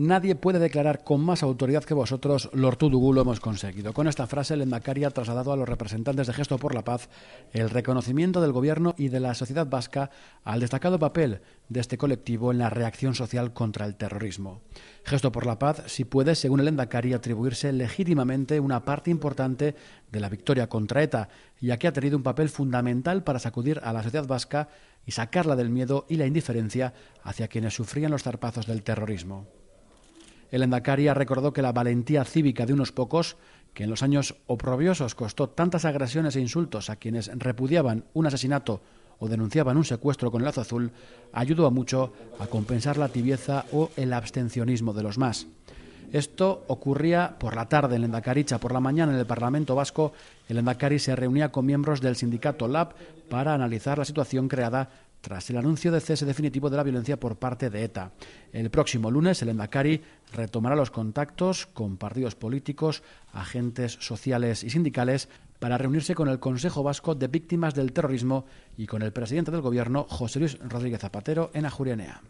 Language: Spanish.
Nadie puede declarar con más autoridad que vosotros, Tudugu, lo hemos conseguido. Con esta frase, el Endacari ha trasladado a los representantes de Gesto por la Paz el reconocimiento del gobierno y de la sociedad vasca al destacado papel de este colectivo en la reacción social contra el terrorismo. Gesto por la Paz, si puede, según el Endacari, atribuirse legítimamente una parte importante de la victoria contra ETA, ya que ha tenido un papel fundamental para sacudir a la sociedad vasca y sacarla del miedo y la indiferencia hacia quienes sufrían los zarpazos del terrorismo el Endacaria recordó que la valentía cívica de unos pocos, que en los años oprobiosos costó tantas agresiones e insultos a quienes repudiaban un asesinato o denunciaban un secuestro con lazo azul, ayudó a mucho a compensar la tibieza o el abstencionismo de los más. Esto ocurría por la tarde en Endacaricha. por la mañana en el Parlamento Vasco. El Endacari se reunía con miembros del sindicato LAB para analizar la situación creada tras el anuncio de cese definitivo de la violencia por parte de ETA. El próximo lunes, el Endacari retomará los contactos con partidos políticos, agentes sociales y sindicales para reunirse con el Consejo Vasco de Víctimas del Terrorismo y con el presidente del Gobierno, José Luis Rodríguez Zapatero, en Ajurianea.